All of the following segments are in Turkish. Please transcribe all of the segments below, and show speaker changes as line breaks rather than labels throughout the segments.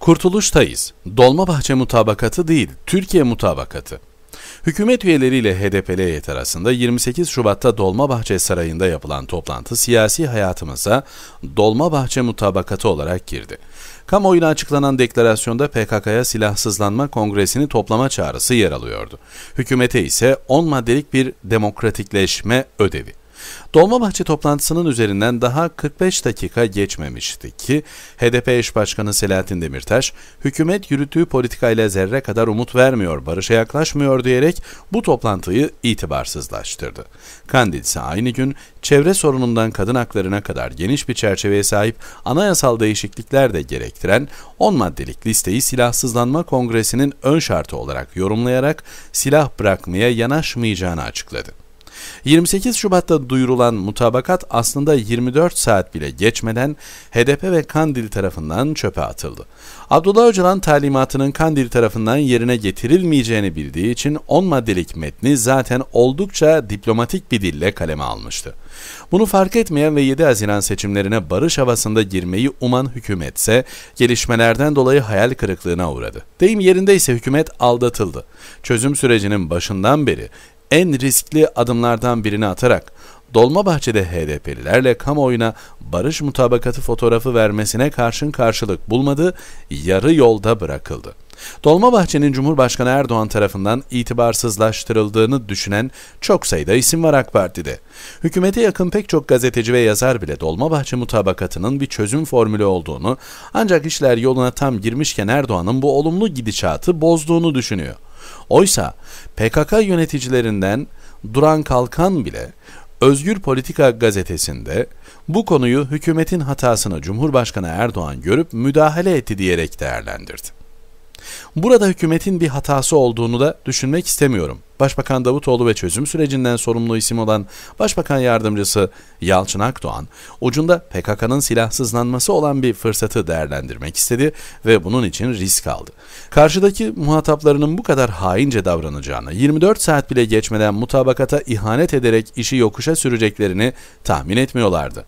Kurtuluştayız. Dolmabahçe mutabakatı değil, Türkiye mutabakatı. Hükümet üyeleriyle HDP'li heyet arasında 28 Şubat'ta Dolmabahçe Sarayı'nda yapılan toplantı siyasi hayatımıza Dolmabahçe mutabakatı olarak girdi. Kamuoyuna açıklanan deklarasyonda PKK'ya silahsızlanma kongresini toplama çağrısı yer alıyordu. Hükümete ise 10 maddelik bir demokratikleşme ödevi. Dolmabahçe toplantısının üzerinden daha 45 dakika geçmemişti ki HDP eş başkanı Selahattin Demirtaş, hükümet yürüttüğü politikayla zerre kadar umut vermiyor, barışa yaklaşmıyor diyerek bu toplantıyı itibarsızlaştırdı. Kandil ise aynı gün çevre sorunundan kadın haklarına kadar geniş bir çerçeveye sahip anayasal değişiklikler de gerektiren 10 maddelik listeyi Silahsızlanma Kongresi'nin ön şartı olarak yorumlayarak silah bırakmaya yanaşmayacağını açıkladı. 28 Şubat'ta duyurulan mutabakat aslında 24 saat bile geçmeden HDP ve Kandil tarafından çöpe atıldı. Abdullah Öcalan talimatının Kandil tarafından yerine getirilmeyeceğini bildiği için 10 maddelik metni zaten oldukça diplomatik bir dille kaleme almıştı. Bunu fark etmeyen ve 7 Haziran seçimlerine barış havasında girmeyi uman hükümetse gelişmelerden dolayı hayal kırıklığına uğradı. Deyim yerinde ise hükümet aldatıldı. Çözüm sürecinin başından beri en riskli adımlardan birini atarak Dolmabahçe'de HDP'lilerle kamuoyuna barış mutabakatı fotoğrafı vermesine karşın karşılık bulmadı, yarı yolda bırakıldı. Dolmabahçe'nin Cumhurbaşkanı Erdoğan tarafından itibarsızlaştırıldığını düşünen çok sayıda isim var AK Parti'de. Hükümete yakın pek çok gazeteci ve yazar bile Dolmabahçe mutabakatının bir çözüm formülü olduğunu, ancak işler yoluna tam girmişken Erdoğan'ın bu olumlu gidişatı bozduğunu düşünüyor. Oysa PKK yöneticilerinden Duran Kalkan bile Özgür Politika gazetesinde bu konuyu hükümetin hatasını Cumhurbaşkanı Erdoğan görüp müdahale etti diyerek değerlendirdi. Burada hükümetin bir hatası olduğunu da düşünmek istemiyorum. Başbakan Davutoğlu ve çözüm sürecinden sorumlu isim olan Başbakan Yardımcısı Yalçın Akdoğan, ucunda PKK'nın silahsızlanması olan bir fırsatı değerlendirmek istedi ve bunun için risk aldı. Karşıdaki muhataplarının bu kadar haince davranacağını, 24 saat bile geçmeden mutabakata ihanet ederek işi yokuşa süreceklerini tahmin etmiyorlardı.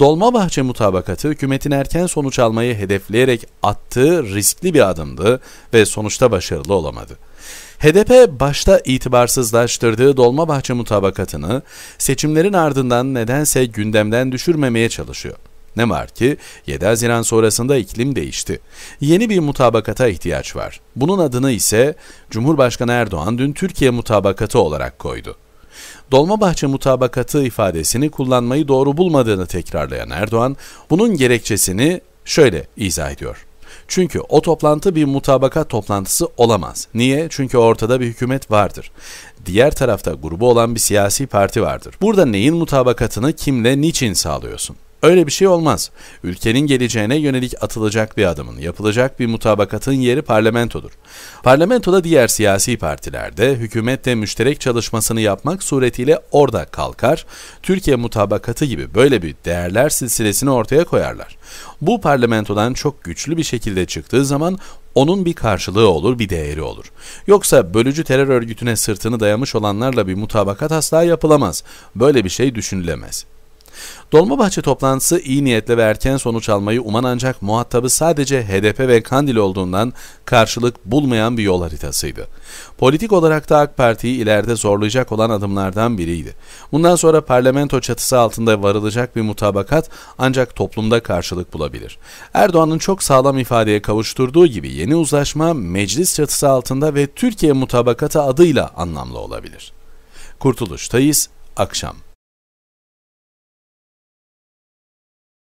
Dolmabahçe mutabakatı hükümetin erken sonuç almayı hedefleyerek attığı riskli bir adımdı ve sonuçta başarılı olamadı. HDP başta itibarsızlaştırdığı Dolmabahçe mutabakatını seçimlerin ardından nedense gündemden düşürmemeye çalışıyor. Ne var ki 7 Haziran sonrasında iklim değişti. Yeni bir mutabakata ihtiyaç var. Bunun adını ise Cumhurbaşkanı Erdoğan dün Türkiye mutabakatı olarak koydu. Dolmabahçe mutabakatı ifadesini kullanmayı doğru bulmadığını tekrarlayan Erdoğan bunun gerekçesini şöyle izah ediyor. Çünkü o toplantı bir mutabakat toplantısı olamaz. Niye? Çünkü ortada bir hükümet vardır. Diğer tarafta grubu olan bir siyasi parti vardır. Burada neyin mutabakatını kimle niçin sağlıyorsun? Öyle bir şey olmaz. Ülkenin geleceğine yönelik atılacak bir adımın, yapılacak bir mutabakatın yeri parlamentodur. Parlamentoda diğer siyasi partilerde hükümetle müşterek çalışmasını yapmak suretiyle orada kalkar, Türkiye mutabakatı gibi böyle bir değerler silsilesini ortaya koyarlar. Bu parlamentodan çok güçlü bir şekilde çıktığı zaman onun bir karşılığı olur, bir değeri olur. Yoksa bölücü terör örgütüne sırtını dayamış olanlarla bir mutabakat asla yapılamaz. Böyle bir şey düşünülemez. Dolmabahçe toplantısı iyi niyetle ve erken sonuç almayı uman ancak muhatabı sadece HDP ve Kandil olduğundan karşılık bulmayan bir yol haritasıydı. Politik olarak da AK Parti'yi ileride zorlayacak olan adımlardan biriydi. Bundan sonra parlamento çatısı altında varılacak bir mutabakat ancak toplumda karşılık bulabilir. Erdoğan'ın çok sağlam ifadeye kavuşturduğu gibi yeni uzlaşma meclis çatısı altında ve Türkiye mutabakatı adıyla anlamlı olabilir. Kurtuluş Tayis, akşam.